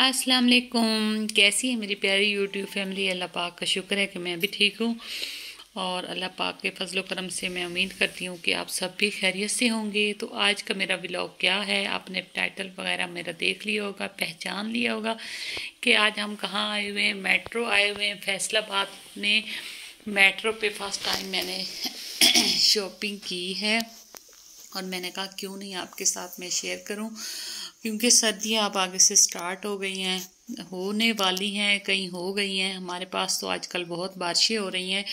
अस्सलाम वालेकुम कैसी है मेरी प्यारी यूट्यूब फैमिली अल्लाह पाक का शुक्र है कि मैं भी ठीक हूँ और अल्लाह पाक के फजल करम से मैं उम्मीद करती हूँ कि आप सब भी खैरियत से होंगे तो आज का मेरा व्लॉग क्या है आपने टाइटल वगैरह मेरा देख लिया होगा पहचान लिया होगा कि आज हम कहाँ आए हुए हैं मेट्रो आए हुए हैं फैसलाबाद में मेट्रो पे फर्स्ट टाइम मैंने शॉपिंग की है और मैंने कहा क्यों नहीं आपके साथ मैं शेयर करूं क्योंकि सर्दियां अब आगे से स्टार्ट हो गई हैं होने वाली हैं कहीं हो गई हैं हमारे पास तो आजकल बहुत बारिशें हो रही हैं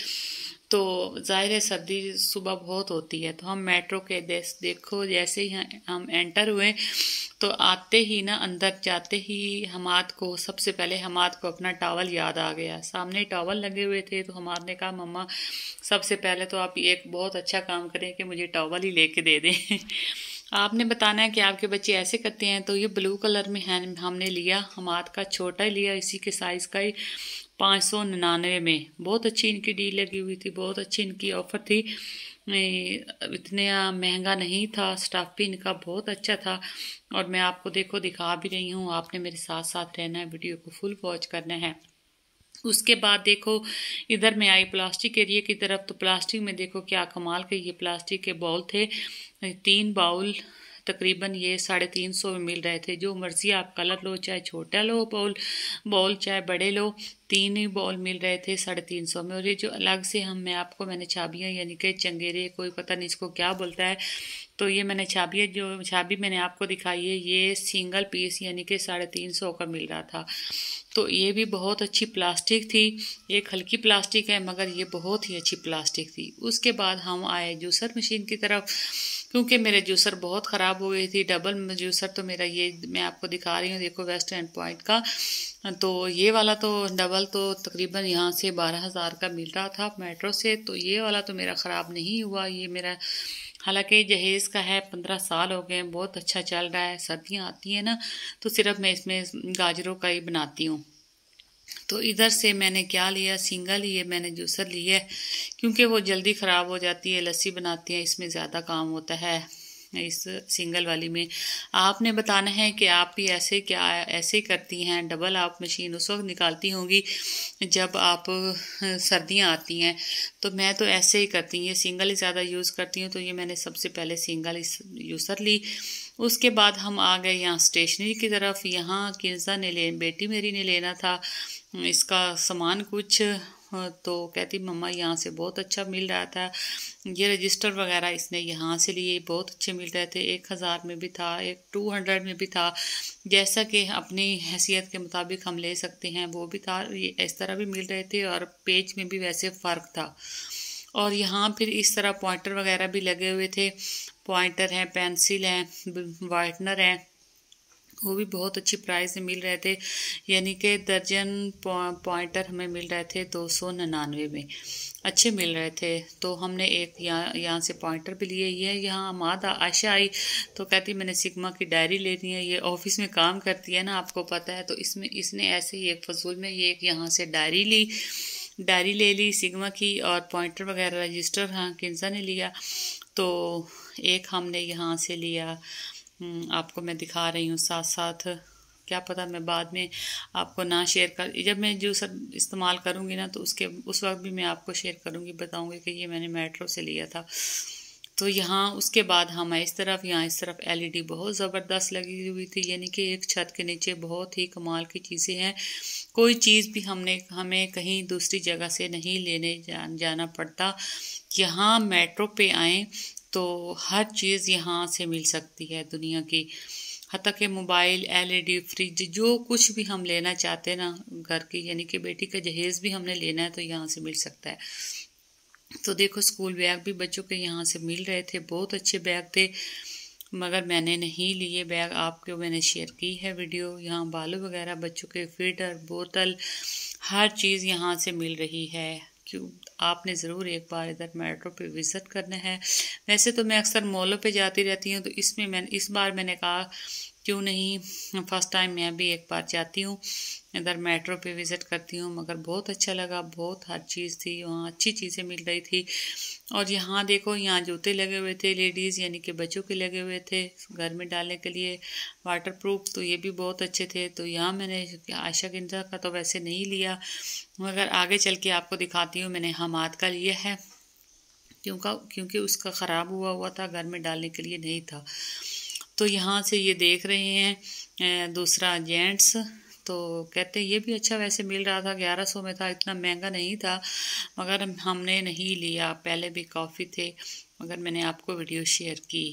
तो ज़ाहिर है सर्दी सुबह बहुत होती है तो हम मेट्रो के देश देखो जैसे ही हम एंटर हुए तो आते ही ना अंदर जाते ही हमाद को सबसे पहले हमाद को अपना टावल याद आ गया सामने टावल लगे हुए थे तो हमाद ने कहा मम्मा सबसे पहले तो आप एक बहुत अच्छा काम करें कि मुझे टावल ही लेके दे दें आपने बताना है कि आपके बच्चे ऐसे करते हैं तो ये ब्लू कलर में है हमने लिया हम हाथ का छोटा ही लिया इसी के साइज़ का ही पाँच सौ निन्यानवे में बहुत अच्छी इनकी डील लगी हुई थी बहुत अच्छी इनकी ऑफ़र थी इतना महंगा नहीं था स्टाफ भी इनका बहुत अच्छा था और मैं आपको देखो दिखा भी रही हूँ आपने मेरे साथ साथ रहना है वीडियो को फुल वॉच करना है उसके बाद देखो इधर मैं आई प्लास्टिक एरिया की तरफ तो प्लास्टिक में देखो क्या कमाल के ये प्लास्टिक के बाउल थे तीन बाउल तकरीबन ये साढ़े तीन सौ में मिल रहे थे जो मर्ज़ी आप कलर लो चाहे छोटा लो बाउल बाउल चाहे बड़े लो तीन ही बॉल मिल रहे थे साढ़े तीन सौ में और ये जो अलग से हम मैं आपको मैंने चाबियाँ यानी कि चंगेरे कोई पता नहीं इसको क्या बोलता है तो ये मैंने चाबियाँ जो चाबी मैंने आपको दिखाई है ये सिंगल पीस यानी कि साढ़े तीन सौ का मिल रहा था तो ये भी बहुत अच्छी प्लास्टिक थी एक हल्की प्लास्टिक है मगर ये बहुत ही अच्छी प्लास्टिक थी उसके बाद हम आए जूसर मशीन की तरफ क्योंकि मेरे जूसर बहुत ख़राब हो गई थी डबल जूसर तो मेरा ये मैं आपको दिखा रही हूँ देखो वेस्ट एंड पॉइंट का तो ये वाला तो डबल तो तकरीबन यहाँ से बारह हज़ार का मिल रहा था मेट्रो से तो ये वाला तो मेरा ख़राब नहीं हुआ ये मेरा हालांकि जहेज़ का है पंद्रह साल हो गए बहुत अच्छा चल रहा है सर्दियाँ आती हैं ना तो सिर्फ मैं इसमें गाजरों का ही बनाती हूँ तो इधर से मैंने क्या लिया सिंगल ये मैंने जूसर लिया है क्योंकि वो जल्दी ख़राब हो जाती है लस्सी बनाती है इसमें ज़्यादा काम होता है इस सिंगल वाली में आपने बताना है कि आप भी ऐसे क्या ऐसे करती हैं डबल आप मशीन उस वक्त निकालती होंगी जब आप सर्दियां आती हैं तो मैं तो ऐसे ही करती हूँ ये सिंगल ही ज़्यादा यूज़ करती हूँ तो ये मैंने सबसे पहले सिंगल यूज़ कर ली उसके बाद हम आ गए यहाँ स्टेशनरी की तरफ यहाँ किन्जा ने ले बेटी मेरी ने लेना था इसका सामान कुछ हाँ, तो कहती मम्मा यहाँ से बहुत अच्छा मिल रहा था ये रजिस्टर वगैरह इसने यहाँ से लिए बहुत अच्छे मिल रहे थे एक हज़ार में भी था एक टू हंड्रेड में भी था जैसा कि अपनी हैसियत के मुताबिक हम ले सकते हैं वो भी था ये इस तरह भी मिल रहे थे और पेज में भी वैसे फ़र्क था और यहाँ फिर इस तरह पॉइंटर वगैरह भी लगे हुए थे पॉइंटर हैं पेंसिल हैं वाइटनर हैं वो भी बहुत अच्छी प्राइस में मिल रहे थे यानी कि दर्जन पॉइंटर हमें मिल रहे थे दो सौ निन्यानवे में अच्छे मिल रहे थे तो हमने एक यहाँ यहाँ से पॉइंटर भी लिए ये यहाँ माद आशा आई तो कहती मैंने सिग्मा की डायरी लेनी है ये ऑफिस में काम करती है ना आपको पता है तो इसमें इसने ऐसे ही एक फजूल में ये एक यहाँ से डायरी ली डायरी ले ली सिग्मा की और पॉइंटर वगैरह रजिस्टर हाँ किन्सा ने लिया तो एक हमने यहाँ से लिया हम्म, आपको मैं दिखा रही हूँ साथ साथ क्या पता मैं बाद में आपको ना शेयर कर जब मैं जो सब इस्तेमाल करूँगी ना तो उसके उस वक्त भी मैं आपको शेयर करूँगी बताऊँगी कि ये मैंने मेट्रो से लिया था तो यहाँ उसके बाद हम इस तरफ यहाँ इस तरफ एलईडी e बहुत ज़बरदस्त लगी हुई थी यानी कि एक छत के नीचे बहुत ही कमाल की चीज़ें हैं कोई चीज़ भी हमने हमें कहीं दूसरी जगह से नहीं लेने जान, जाना पड़ता यहाँ मेट्रो पे आए तो हर चीज़ यहाँ से मिल सकती है दुनिया की हती के मोबाइल एलईडी फ्रिज जो कुछ भी हम लेना चाहते हैं ना घर की यानी कि बेटी का जहेज़ भी हमने लेना है तो यहाँ से मिल सकता है तो देखो स्कूल बैग भी बच्चों के यहाँ से मिल रहे थे बहुत अच्छे बैग थे मगर मैंने नहीं लिए बैग आपको मैंने शेयर की है वीडियो यहाँ बालू वगैरह बच्चों के फिटर बोतल हर चीज़ यहाँ से मिल रही है क्यों आपने ज़रूर एक बार इधर मेट्रो पे विज़िट करना है वैसे तो मैं अक्सर मॉलों पे जाती रहती हूँ तो इसमें मैंने इस बार मैंने कहा क्यों नहीं फर्स्ट टाइम मैं भी एक बार जाती हूँ इधर मेट्रो पे विज़िट करती हूँ मगर बहुत अच्छा लगा बहुत हर चीज़ थी वहाँ अच्छी चीज़ें मिल रही थी और यहाँ देखो यहाँ जूते लगे हुए थे लेडीज़ यानी कि बच्चों के लगे हुए थे घर में डालने के लिए वाटर प्रूफ तो ये भी बहुत अच्छे थे तो यहाँ मैंने आयशा गिंजा का तो वैसे नहीं लिया मगर आगे चल के आपको दिखाती हूँ मैंने हमाद का लिया है क्योंकि क्योंकि उसका ख़राब हुआ हुआ था घर में डालने के लिए नहीं था तो यहाँ से ये देख रहे हैं दूसरा जेंट्स तो कहते हैं ये भी अच्छा वैसे मिल रहा था ग्यारह सौ में था इतना महंगा नहीं था मगर हमने नहीं लिया पहले भी काफ़ी थे मगर मैंने आपको वीडियो शेयर की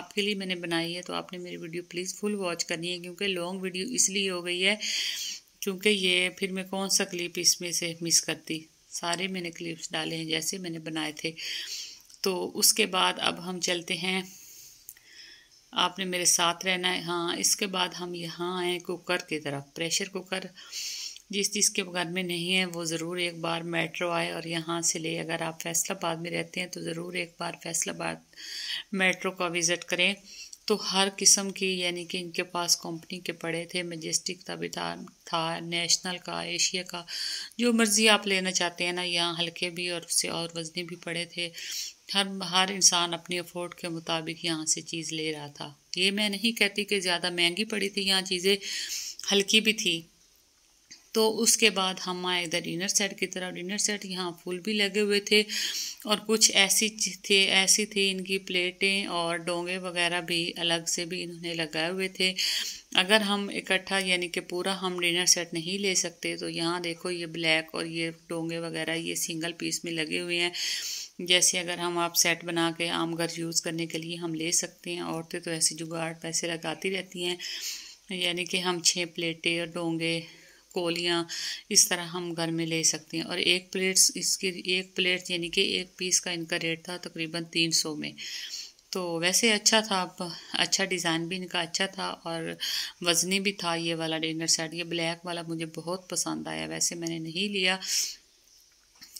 आपके लिए मैंने बनाई है तो आपने मेरी वीडियो प्लीज़ फुल वॉच करनी है क्योंकि लॉन्ग वीडियो इसलिए हो गई है क्योंकि ये फिर मैं कौन सा क्लिप इसमें से मिस करती सारे मैंने क्लिप्स डाले हैं जैसे मैंने बनाए थे तो उसके बाद अब हम चलते हैं आपने मेरे साथ रहना है हाँ इसके बाद हम यहाँ आए कुकर की तरफ प्रेशर कुकर जिस चीज़ के घर में नहीं है वो ज़रूर एक बार मेट्रो आए और यहाँ से ले अगर आप फैसलाबाद में रहते हैं तो ज़रूर एक बार फैसलाबाद मेट्रो का विज़िट करें तो हर किस्म की यानी कि इनके पास कंपनी के पड़े थे मजेस्टिक का भी था था नेशनल का एशिया का जो मर्ज़ी आप लेना चाहते हैं ना यहाँ हल्के भी और उससे और वजने भी पड़े थे हर हर इंसान अपनी अफोर्ड के मुताबिक यहाँ से चीज़ ले रहा था ये मैं नहीं कहती कि ज़्यादा महंगी पड़ी थी यहाँ चीज़ें हल्की भी थी तो उसके बाद हम आए इधर इनर सेट की तरफ इनर सेट यहाँ फूल भी लगे हुए थे और कुछ ऐसी थे ऐसी थी इनकी प्लेटें और डोंगे वगैरह भी अलग से भी इन्होंने लगाए हुए थे अगर हम इकट्ठा यानी कि पूरा हम डिनर सेट नहीं ले सकते तो यहाँ देखो ये ब्लैक और ये डोंगे वगैरह ये सिंगल पीस में लगे हुए हैं जैसे अगर हम आप सेट बना के आम घर यूज़ करने के लिए हम ले सकते हैं औरतें तो ऐसे जुगाड़ पैसे लगाती रहती हैं यानी कि हम छः प्लेटें और डोंगे कोलियाँ इस तरह हम घर में ले सकते हैं और एक प्लेट्स इसकी एक प्लेट यानी कि एक पीस का इनका रेट था तकरीबन तीन सौ में तो वैसे अच्छा था अच्छा डिज़ाइन भी इनका अच्छा था और वज़नी भी था ये वाला डिनर सेट ये ब्लैक वाला मुझे बहुत पसंद आया वैसे मैंने नहीं लिया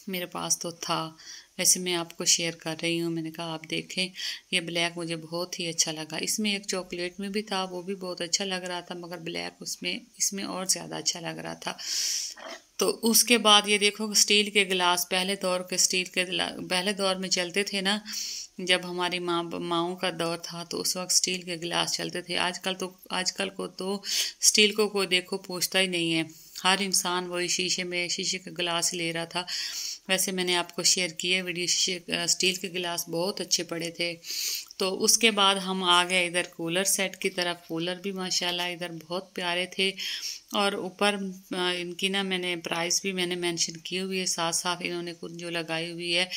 मेरे पास तो था वैसे मैं आपको शेयर कर रही हूँ मैंने कहा आप देखें ये ब्लैक मुझे बहुत ही अच्छा लगा इसमें एक चॉकलेट में भी था वो भी बहुत अच्छा लग रहा था मगर ब्लैक उसमें इसमें और ज़्यादा अच्छा लग रहा था तो उसके बाद ये देखो स्टील के गिलास पहले दौर के स्टील के पहले दौर में चलते थे ना जब हमारी माँ माओ का दौर था तो उस वक्त स्टील के गिलास चलते थे आजकल तो आजकल को तो स्टील को कोई देखो पूछता ही नहीं है हर इंसान वही शीशे में शीशे का गिलास ले रहा था वैसे मैंने आपको शेयर किए वीडियो शीशे स्टील के गिलास बहुत अच्छे पड़े थे तो उसके बाद हम आ गए इधर कूलर सेट की तरफ कूलर भी माशाल्लाह इधर बहुत प्यारे थे और ऊपर इनकी ना मैंने प्राइस भी मैंने मेंशन की हुई है साथ साथ इन्होंने कुछ जो लगाई हुई है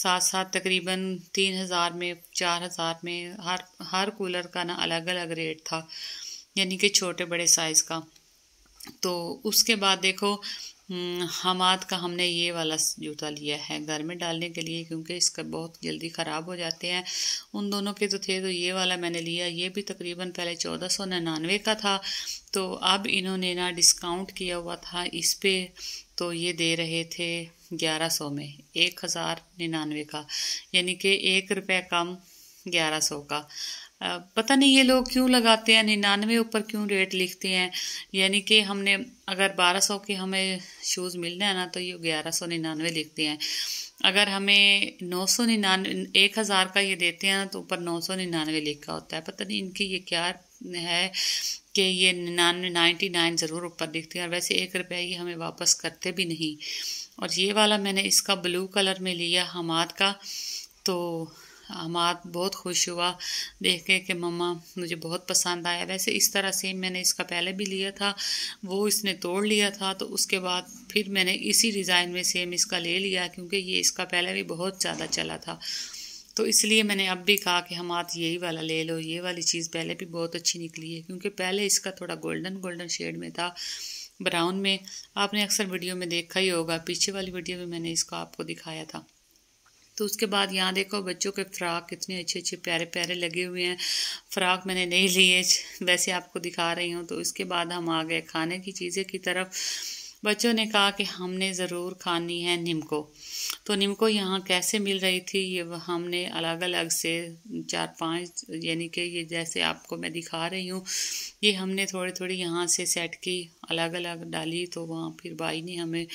साथ साथ तकरीबन तीन हज़ार में चार हज़ार में हर हर कूलर का ना अलग अलग रेट था यानी कि छोटे बड़े साइज़ का तो उसके बाद देखो हम्म, हमाद का हमने ये वाला जूता लिया है घर में डालने के लिए क्योंकि इसका बहुत जल्दी ख़राब हो जाते हैं उन दोनों के तो थे तो ये वाला मैंने लिया ये भी तकरीबन पहले चौदह सौ निन्यानवे का था तो अब इन्होंने ना डिस्काउंट किया हुआ था इस पर तो ये दे रहे थे ग्यारह सौ में एक हज़ार निन्यानवे का यानी कि एक रुपये कम ग्यारह सौ का पता नहीं ये लोग क्यों लगाते हैं निन्यानवे ऊपर क्यों रेट लिखते हैं यानी कि हमने अगर बारह सौ के हमें शूज़ मिलने हैं ना तो ये ग्यारह सौ निन्यानवे लिखते हैं अगर हमें नौ सौ निन्यानवे एक हज़ार का ये देते हैं ना तो ऊपर नौ सौ निन्यानवे लिखा होता है पता नहीं इनकी ये क्या है कि ये निन्यानवे नाइन्टी नाइन ज़रूर ऊपर लिखते हैं और वैसे एक रुपया ये हमें वापस करते भी नहीं और ये वाला मैंने इसका ब्लू कलर में लिया हमाद का तो अमाद हाँ, बहुत खुश हुआ देख के कि मम्मा मुझे बहुत पसंद आया वैसे इस तरह से मैंने इसका पहले भी लिया था वो इसने तोड़ लिया था तो उसके बाद फिर मैंने इसी डिज़ाइन में सेम इसका ले लिया क्योंकि ये इसका पहले भी बहुत ज़्यादा चला था तो इसलिए मैंने अब भी कहा कि हम हाथ तो यही वाला ले लो ये वाली चीज़ पहले भी बहुत अच्छी निकली है क्योंकि पहले इसका थोड़ा गोल्डन गोल्डन शेड में था ब्राउन में आपने अक्सर वीडियो में देखा ही होगा पीछे वाली वीडियो में मैंने इसका आपको दिखाया था तो उसके बाद यहाँ देखो बच्चों के फ़्राक कितने अच्छे अच्छे प्यारे प्यारे लगे हुए हैं फ़्राक मैंने नहीं लिए वैसे आपको दिखा रही हूँ तो उसके बाद हम आ गए खाने की चीज़ें की तरफ बच्चों ने कहा कि हमने ज़रूर खानी है निमको तो निमको यहाँ कैसे मिल रही थी ये हमने अलग अलग से चार पांच यानी कि ये जैसे आपको मैं दिखा रही हूँ ये हमने थोड़ी थोड़ी यहाँ से सेट की अलग अलग डाली तो वहाँ फिर भाई ने हमें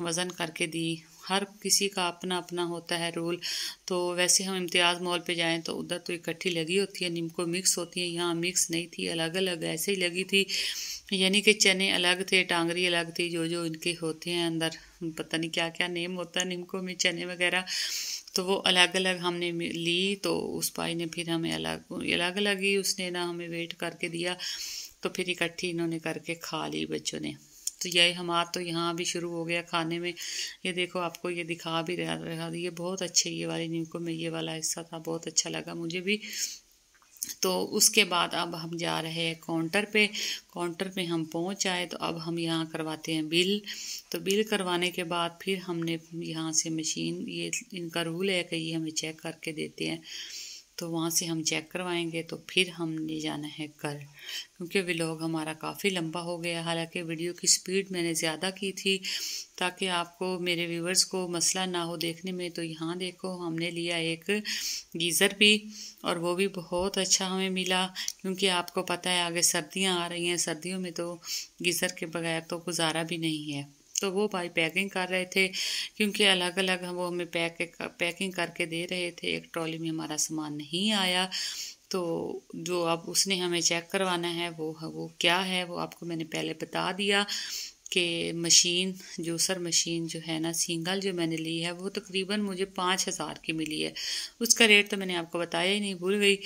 वज़न करके दी हर किसी का अपना अपना होता है रोल तो वैसे हम इम्तियाज़ मॉल पे जाएं तो उधर तो इकट्ठी लगी होती है नीमको मिक्स होती है यहाँ मिक्स नहीं थी अलग अलग ऐसे ही लगी थी यानी कि चने अलग थे टांगरी अलग थी जो जो इनके होते हैं अंदर पता नहीं क्या क्या नेम होता है नीमको में चने वगैरह तो वो अलग अलग हमने ली तो उस भाई ने फिर हमें अलग अलग अलग ही उसने ना हमें वेट करके दिया तो फिर इकट्ठी इन्होंने करके खा ली बच्चों ने तो ये हमार तो यहाँ भी शुरू हो गया खाने में ये देखो आपको ये दिखा भी रहा रहा ये बहुत अच्छे ये वाले नींव में ये वाला हिस्सा था बहुत अच्छा लगा मुझे भी तो उसके बाद अब हम जा रहे हैं काउंटर पे काउंटर पे हम पहुंच आए तो अब हम यहाँ करवाते हैं बिल तो बिल करवाने के बाद फिर हमने यहाँ से मशीन ये इनका रूल है कि ये हमें चेक करके देते हैं तो वहाँ से हम चेक करवाएंगे तो फिर हमने जाना है कल क्योंकि व्लॉग हमारा काफ़ी लंबा हो गया हालांकि वीडियो की स्पीड मैंने ज़्यादा की थी ताकि आपको मेरे व्यूवर्स को मसला ना हो देखने में तो यहाँ देखो हमने लिया एक गीज़र भी और वो भी बहुत अच्छा हमें मिला क्योंकि आपको पता है आगे सर्दियाँ आ रही हैं सर्दियों में तो गीज़र के बगैर तो गुजारा भी नहीं है तो वो भाई पैकिंग कर रहे थे क्योंकि अलग अलग वो हमें पैक पैकिंग करके दे रहे थे एक ट्रॉली में हमारा सामान नहीं आया तो जो अब उसने हमें चेक करवाना है वो वो क्या है वो आपको मैंने पहले बता दिया कि मशीन जूसर मशीन जो है ना सिंगल जो मैंने ली है वो तकरीबन मुझे पाँच हज़ार की मिली है उसका रेट तो मैंने आपको बताया ही नहीं भूल गई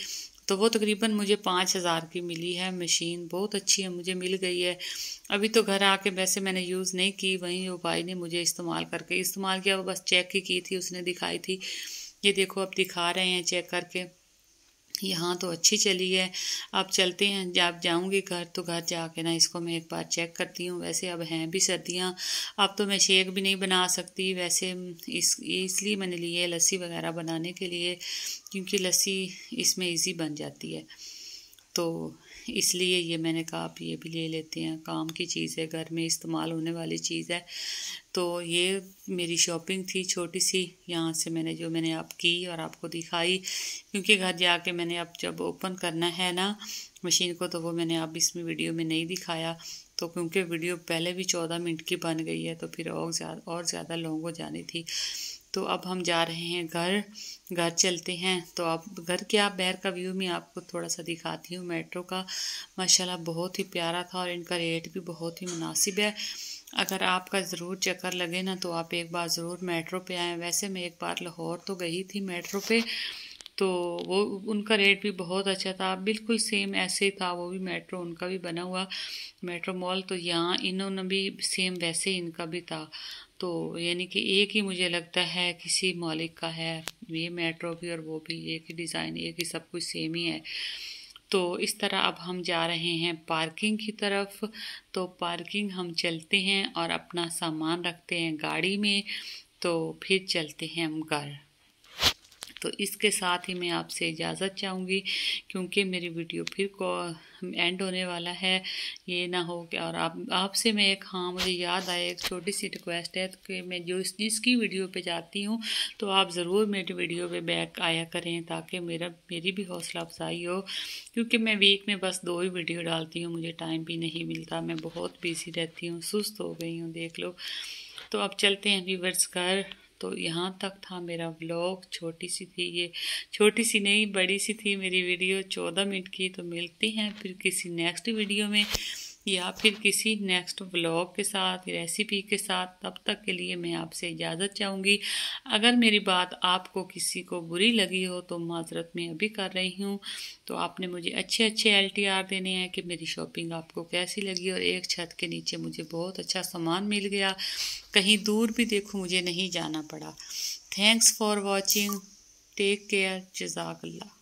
तो वो तकरीबन मुझे पाँच हज़ार की मिली है मशीन बहुत अच्छी है मुझे मिल गई है अभी तो घर आके वैसे मैंने यूज़ नहीं की वहीं वो भाई ने मुझे इस्तेमाल करके इस्तेमाल किया वो बस चेक ही की थी उसने दिखाई थी ये देखो अब दिखा रहे हैं चेक करके यहाँ तो अच्छी चली है अब चलते हैं जब जाऊँगी घर तो घर जाके ना इसको मैं एक बार चेक करती हूँ वैसे अब हैं भी सर्दियाँ अब तो मैं शेक भी नहीं बना सकती वैसे इस इसलिए मैंने लिए लस्सी वगैरह बनाने के लिए क्योंकि लस्सी इसमें इजी बन जाती है तो इसलिए ये मैंने कहा आप ये भी ले लेते हैं काम की चीज़ है घर में इस्तेमाल होने वाली चीज़ है तो ये मेरी शॉपिंग थी छोटी सी यहाँ से मैंने जो मैंने आप की और आपको दिखाई क्योंकि घर जाके मैंने अब जब ओपन करना है ना मशीन को तो वो मैंने अब इसमें वीडियो में नहीं दिखाया तो क्योंकि वीडियो पहले भी चौदह मिनट की बन गई है तो फिर और ज़्यादा और ज़्यादा लॉन्ग हो जानी थी तो अब हम जा रहे हैं घर घर चलते हैं तो आप घर के आप बहर का व्यू मैं आपको थोड़ा सा दिखाती हूँ मेट्रो का माशाल्लाह बहुत ही प्यारा था और इनका रेट भी बहुत ही मुनासिब है अगर आपका ज़रूर चक्कर लगे ना तो आप एक बार ज़रूर मेट्रो पे आएँ वैसे मैं एक बार लाहौर तो गई थी मेट्रो पर तो वो उनका रेट भी बहुत अच्छा था बिल्कुल सेम ऐसे ही था वो भी मेट्रो उनका भी बना हुआ मेट्रो मॉल तो यहाँ इन्होंने भी सेम वैसे इनका भी था तो यानी कि एक ही मुझे लगता है किसी मालिक का है ये मेट्रो भी और वो भी एक ही डिज़ाइन एक ही सब कुछ सेम ही है तो इस तरह अब हम जा रहे हैं पार्किंग की तरफ तो पार्किंग हम चलते हैं और अपना सामान रखते हैं गाड़ी में तो फिर चलते हैं हम घर तो इसके साथ ही मैं आपसे इजाज़त चाहूँगी क्योंकि मेरी वीडियो फिर को एंड होने वाला है ये ना हो कि और आप आपसे मैं एक हाँ मुझे याद आए एक छोटी सी रिक्वेस्ट है कि मैं जो जिसकी वीडियो पे जाती हूँ तो आप ज़रूर मेरी वीडियो पे बैक आया करें ताकि मेरा मेरी भी हौसला अफजाई हो क्योंकि मैं वीक में बस दो ही वीडियो डालती हूँ मुझे टाइम भी नहीं मिलता मैं बहुत बिजी रहती हूँ सुस्त हो गई हूँ देख लो तो अब चलते हैं वीवर्स घर तो यहाँ तक था मेरा व्लॉग छोटी सी थी ये छोटी सी नहीं बड़ी सी थी मेरी वीडियो चौदह मिनट की तो मिलती हैं फिर किसी नेक्स्ट वीडियो में या फिर किसी नेक्स्ट व्लॉग के साथ रेसिपी के साथ तब तक के लिए मैं आपसे इजाज़त चाहूँगी अगर मेरी बात आपको किसी को बुरी लगी हो तो माजरत मैं अभी कर रही हूँ तो आपने मुझे अच्छे अच्छे एल देने हैं कि मेरी शॉपिंग आपको कैसी लगी और एक छत के नीचे मुझे बहुत अच्छा सामान मिल गया कहीं दूर भी देखो मुझे नहीं जाना पड़ा thanks for watching take care जजाकल्ला